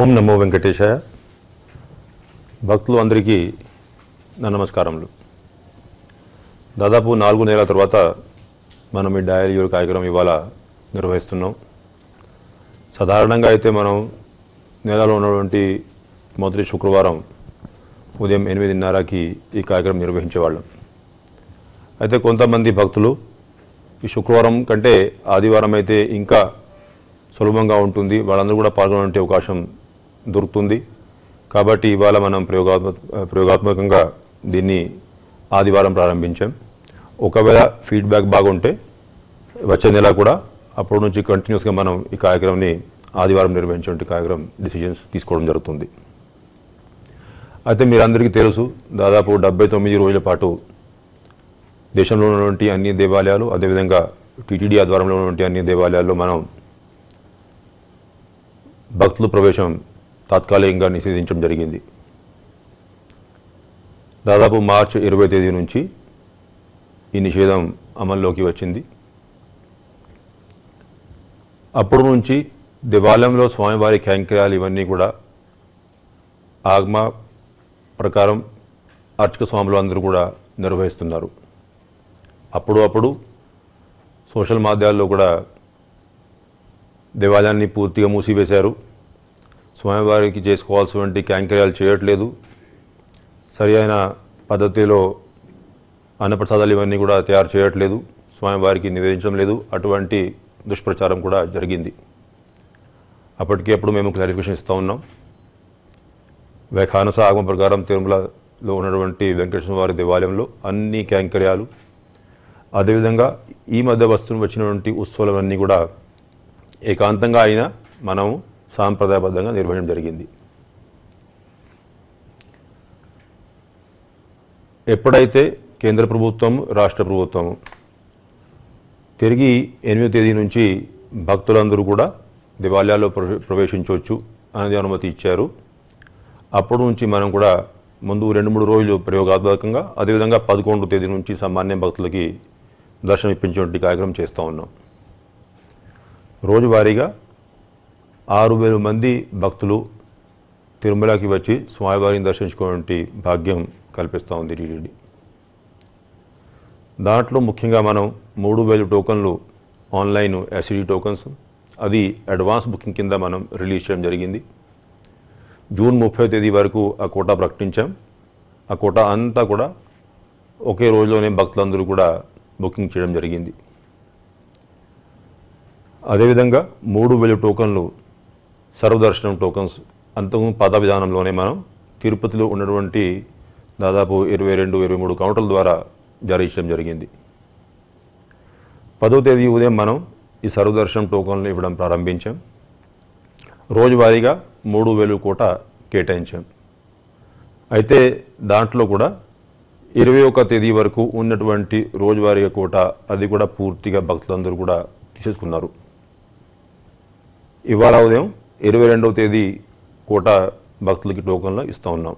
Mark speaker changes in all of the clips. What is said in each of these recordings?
Speaker 1: ఓం నమో వెంకటేశాయ భక్తులు అందరికీ నా నమస్కారములు దాదాపు నాలుగు నెలల తర్వాత మనం ఈ డయాలజీ కార్యక్రమం ఇవాళ నిర్వహిస్తున్నాం సాధారణంగా అయితే మనం నెలలో ఉన్నటువంటి మొదటి శుక్రవారం ఉదయం ఎనిమిదిన్నరకి ఈ కార్యక్రమం నిర్వహించేవాళ్ళం అయితే కొంతమంది భక్తులు ఈ శుక్రవారం కంటే ఆదివారం అయితే ఇంకా సులభంగా ఉంటుంది వాళ్ళందరూ కూడా పాల్గొనే అవకాశం దొరుకుతుంది కాబట్టి ఇవాళ మనం ప్రయోగాత్మ ప్రయోగాత్మకంగా దీన్ని ఆదివారం ప్రారంభించాం ఒకవేళ ఫీడ్బ్యాక్ బాగుంటే వచ్చే నెల కూడా అప్పటి నుంచి కంటిన్యూస్గా మనం ఈ కార్యక్రమాన్ని ఆదివారం నిర్వహించినటువంటి కార్యక్రమం డిసిజన్స్ తీసుకోవడం జరుగుతుంది అయితే మీరందరికీ తెలుసు దాదాపు డెబ్బై తొమ్మిది రోజుల పాటు దేశంలో ఉన్నటువంటి అన్ని దేవాలయాలు అదేవిధంగా టీటీడీ ఆధ్వర్యంలో ఉన్నటువంటి అన్ని దేవాలయాల్లో మనం భక్తులు ప్రవేశం తాత్కాలికంగా నిషేధించడం జరిగింది దాదాపు మార్చి ఇరవై తేదీ నుంచి ఈ నిషేధం అమల్లోకి వచ్చింది అప్పుడు నుంచి దేవాలయంలో స్వామివారి కైంకర్యాలు ఇవన్నీ కూడా ఆగ్మ ప్రకారం అర్చక స్వాములు అందరూ కూడా నిర్వహిస్తున్నారు అప్పుడు అప్పుడు సోషల్ మాధ్యాల్లో కూడా దేవాలయాన్ని పూర్తిగా మూసివేశారు స్వామివారికి చేసుకోవాల్సినటువంటి క్యాంకర్యాలు చేయట్లేదు సరి అయిన పద్ధతిలో అన్నప్రసాదాలు ఇవన్నీ కూడా తయారు చేయట్లేదు స్వామివారికి నివేదించడం లేదు అటువంటి దుష్ప్రచారం కూడా జరిగింది అప్పటికేప్పుడు మేము క్లారిఫికేషన్ ఇస్తూ ఉన్నాం వేఖానస ఆగమ ప్రకారం తిరుమలలో ఉన్నటువంటి వెంకటేశ్వర వారి దేవాలయంలో అన్ని క్యాంకర్యాలు అదేవిధంగా ఈ మధ్య వస్తున్న వచ్చినటువంటి ఉత్సవాలన్నీ కూడా ఏకాంతంగా అయినా మనము సాంప్రదాయబద్ధంగా నిర్వహించడం జరిగింది ఎప్పుడైతే కేంద్ర ప్రభుత్వం రాష్ట్ర ప్రభుత్వం తిరిగి ఎనిమిదో తేదీ నుంచి భక్తులందరూ కూడా దివాలయాల్లో ప్రవేశించవచ్చు అనేది అనుమతి ఇచ్చారు అప్పటి నుంచి మనం కూడా ముందు రెండు మూడు రోజులు ప్రయోగాత్మకంగా అదేవిధంగా పదకొండు తేదీ నుంచి సామాన్య భక్తులకి దర్శనం ఇప్పించేటువంటి కార్యక్రమం చేస్తూ ఉన్నాం రోజువారీగా ఆరు వేల మంది భక్తులు తిరుమలకి వచ్చి స్వామివారిని దర్శించుకునే భాగ్యం కల్పిస్తూ ఉంది టీటీడీ దాంట్లో ముఖ్యంగా మనం మూడు వేల టోకన్లు ఆన్లైన్ ఎస్ఈడి టోకన్స్ అది అడ్వాన్స్ బుకింగ్ కింద మనం రిలీజ్ చేయడం జరిగింది జూన్ ముప్పై తేదీ వరకు ఆ కోటా ప్రకటించాం ఆ కోటా అంతా కూడా ఒకే రోజులోనే భక్తులందరూ కూడా బుకింగ్ చేయడం జరిగింది అదేవిధంగా మూడు వేల టోకన్లు సర్వదర్శనం టోకన్స్ అంతకు పాత విధానంలోనే మనం తిరుపతిలో ఉన్నటువంటి దాదాపు ఇరవై రెండు ఇరవై మూడు కౌంటర్ల ద్వారా జారీ చేయడం జరిగింది పదో తేదీ ఉదయం మనం ఈ సర్వదర్శనం టోకన్లు ఇవ్వడం ప్రారంభించాం రోజువారీగా మూడు వేలు కోట కేటాయించాం అయితే దాంట్లో కూడా ఇరవై ఒక తేదీ వరకు ఉన్నటువంటి రోజువారీగా కోట అది కూడా పూర్తిగా భక్తులందరూ కూడా తీసేసుకున్నారు ఇవాళ ఉదయం ఇరవై రెండవ తేదీ కోట భక్తులకి టోకన్లు ఇస్తూ ఉన్నాం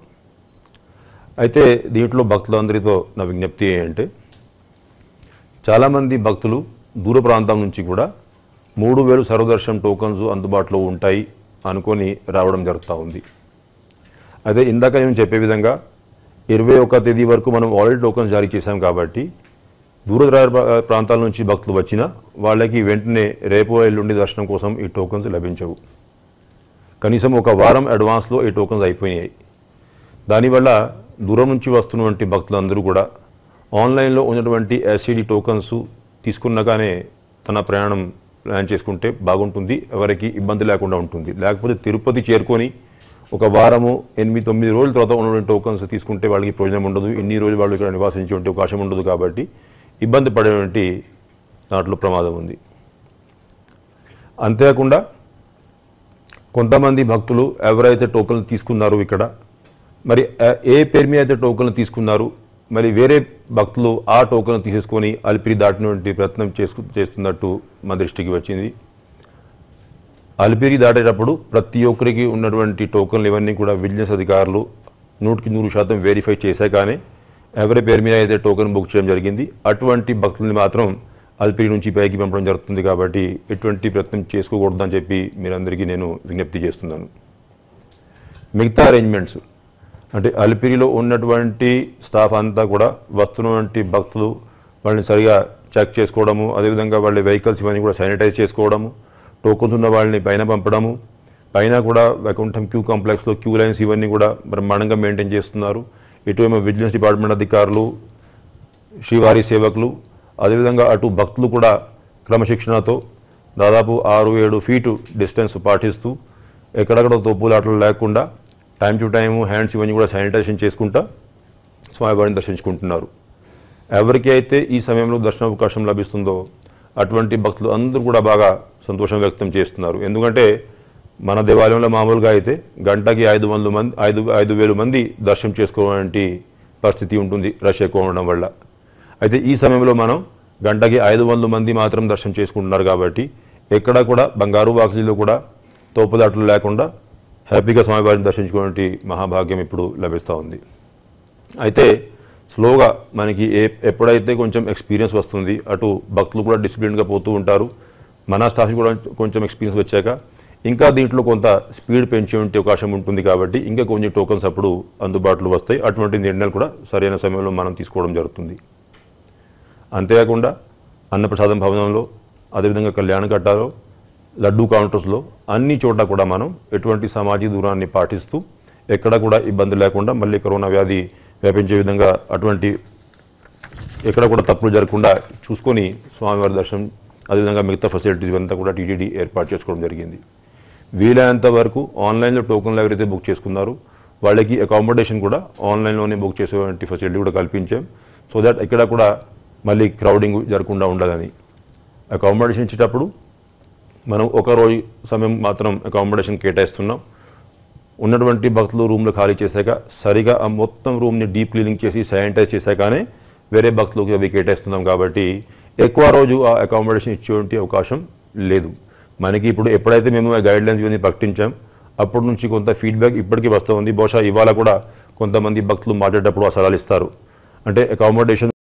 Speaker 1: అయితే దీంట్లో భక్తులందరితో నా విజ్ఞప్తి ఏంటంటే చాలామంది భక్తులు దూర ప్రాంతం నుంచి కూడా మూడు వేలు సర్వదర్శనం టోకన్స్ అందుబాటులో ఉంటాయి అనుకొని రావడం జరుగుతూ ఉంది అదే ఇందాక నేను చెప్పే విధంగా ఇరవై ఒక తేదీ వరకు మనం ఆల్రెడీ టోకన్స్ జారీ చేశాం కాబట్టి దూర ప్రాంతాల నుంచి భక్తులు వచ్చినా వాళ్ళకి వెంటనే రేపు ఎల్లుండి దర్శనం కోసం ఈ టోకన్స్ లభించవు కనీసం ఒక వారం అడ్వాన్స్లో ఈ టోకన్స్ అయిపోయినాయి దానివల్ల దూరం నుంచి వస్తున్నటువంటి భక్తులందరూ కూడా ఆన్లైన్లో ఉన్నటువంటి ఎస్సీడీ టోకన్స్ తీసుకున్నగానే తన ప్రయాణం ప్లాన్ చేసుకుంటే బాగుంటుంది ఎవరికి ఇబ్బంది లేకుండా ఉంటుంది లేకపోతే తిరుపతి చేరుకొని ఒక వారము ఎనిమిది తొమ్మిది రోజుల తర్వాత ఉన్నటువంటి టోకన్స్ తీసుకుంటే వాళ్ళకి ప్రయోజనం ఉండదు ఇన్ని రోజులు వాళ్ళు ఇక్కడ నివాసించే అవకాశం ఉండదు కాబట్టి ఇబ్బంది పడేటువంటి దాంట్లో ప్రమాదం ఉంది అంతేకాకుండా కొంతమంది భక్తులు ఎవరైతే టోకన్లు తీసుకున్నారు ఇక్కడ మరి ఏ పేరు మీద అయితే టోకన్లు తీసుకున్నారు మరి వేరే భక్తులు ఆ టోకన్లు తీసుకొని అలిపిరి దాటినటువంటి ప్రయత్నం చేసుకు చేస్తున్నట్టు మా దృష్టికి వచ్చింది అలిపిరి దాటేటప్పుడు ప్రతి ఒక్కరికి ఉన్నటువంటి టోకన్లు ఇవన్నీ కూడా విజిలెన్స్ అధికారులు నూటికి నూరు శాతం వెరిఫై చేశాకనే ఎవరి పేరు మీద అయితే టోకన్ బుక్ చేయడం జరిగింది అటువంటి భక్తుల్ని మాత్రం అల్పిరి నుంచి పైకి పంపడం జరుగుతుంది కాబట్టి ఎటువంటి ప్రయత్నం చేసుకోకూడదని చెప్పి మీరందరికీ నేను విజ్ఞప్తి చేస్తున్నాను మిగతా అరేంజ్మెంట్స్ అంటే అల్పిరిలో ఉన్నటువంటి స్టాఫ్ అంతా కూడా వస్తున్నటువంటి భక్తులు వాళ్ళని సరిగా చెక్ చేసుకోవడము అదేవిధంగా వాళ్ళ వెహికల్స్ ఇవన్నీ కూడా శానిటైజ్ చేసుకోవడము టోకన్స్ ఉన్న వాళ్ళని పైన పంపడము పైన కూడా వైకుంఠం క్యూ కాంప్లెక్స్లో క్యూ లైన్స్ ఇవన్నీ కూడా బ్రహ్మాండంగా మెయింటైన్ చేస్తున్నారు ఇటువేమో విజిలెన్స్ డిపార్ట్మెంట్ అధికారులు శ్రీవారి సేవకులు అదేవిధంగా అటు భక్తులు కూడా క్రమశిక్షణతో దాదాపు ఆరు ఏడు ఫీటు డిస్టెన్స్ పాటిస్తూ ఎక్కడక్కడ తొప్పులాటలు లేకుండా టైం టు టైం హ్యాండ్స్ ఇవన్నీ కూడా శానిటైజేషన్ చేసుకుంటా స్వామివారిని దర్శించుకుంటున్నారు ఎవరికి అయితే ఈ సమయంలో దర్శన అవకాశం లభిస్తుందో అటువంటి భక్తులు అందరూ కూడా బాగా సంతోషం వ్యక్తం చేస్తున్నారు ఎందుకంటే మన దేవాలయంలో మామూలుగా అయితే గంటకి ఐదు వందల మంది ఐదు ఐదు వేల మంది దర్శనం చేసుకోవాలంటే పరిస్థితి ఉంటుంది రష్ ఎక్కువ ఉండడం వల్ల అయితే ఈ సమయంలో మనం గంటకి ఐదు వందల మంది మాత్రం దర్శనం చేసుకుంటున్నారు కాబట్టి ఎక్కడా కూడా బంగారు వాకిలీలో కూడా తోపుదాట్లు లేకుండా హ్యాపీగా స్వామివారిని దర్శించుకునే మహాభాగ్యం ఇప్పుడు లభిస్తూ ఉంది అయితే స్లోగా మనకి ఏ ఎప్పుడైతే కొంచెం ఎక్స్పీరియన్స్ వస్తుంది అటు భక్తులు కూడా డిసిప్లిన్గా పోతూ ఉంటారు మన స్టాఫ్ కూడా కొంచెం ఎక్స్పీరియన్స్ వచ్చాక ఇంకా దీంట్లో కొంత స్పీడ్ పెంచే అవకాశం ఉంటుంది కాబట్టి ఇంకా కొన్ని టోకన్స్ అప్పుడు అందుబాటులో వస్తాయి అటువంటి నిర్ణయాలు కూడా సరైన సమయంలో మనం తీసుకోవడం జరుగుతుంది అంతేకాకుండా అన్నప్రసాదం భవనంలో అదేవిధంగా కళ్యాణ కట్టాలో లడ్డూ కౌంటర్స్లో అన్ని చోట్ల కూడా మనం ఎటువంటి సామాజిక దూరాన్ని పాటిస్తూ ఎక్కడ కూడా ఇబ్బంది లేకుండా మళ్ళీ కరోనా వ్యాధి వ్యాపించే విధంగా అటువంటి ఎక్కడ కూడా తప్పులు జరగకుండా చూసుకొని స్వామివారి దర్శనం అదేవిధంగా మిగతా ఫెసిలిటీస్ అంతా కూడా టీటీడీ ఏర్పాటు చేసుకోవడం జరిగింది వీలైనంత వరకు ఆన్లైన్లో టోకన్లు ఎవరైతే బుక్ చేసుకున్నారు వాళ్ళకి అకామిడేషన్ కూడా ఆన్లైన్లోనే బుక్ చేసేటువంటి ఫెసిలిటీ కూడా కల్పించాం సో దాట్ ఇక్కడ కూడా మళ్ళీ క్రౌడింగ్ జరగకుండా ఉండదని అకామిడేషన్ ఇచ్చేటప్పుడు మనం ఒక రోజు సమయం మాత్రం అకామిడేషన్ కేటాయిస్తున్నాం ఉన్నటువంటి భక్తులు రూమ్లు ఖాళీ చేశాక సరిగా ఆ మొత్తం రూమ్ని డీప్ క్లీనింగ్ చేసి శానిటైజ్ చేశాకనే వేరే భక్తులకి అవి కేటాయిస్తున్నాం కాబట్టి ఎక్కువ రోజు ఆ అకామిడేషన్ ఇచ్చేటువంటి అవకాశం లేదు మనకి ఇప్పుడు ఎప్పుడైతే మేము ఆ గైడ్లైన్స్ ఇవన్నీ ప్రకటించాం అప్పటి నుంచి కొంత ఫీడ్బ్యాక్ ఇప్పటికీ వస్తూ ఉంది బహుశా ఇవాళ కూడా కొంతమంది భక్తులు మాట్లాడేటప్పుడు సలహాలు ఇస్తారు అంటే అకామిడేషన్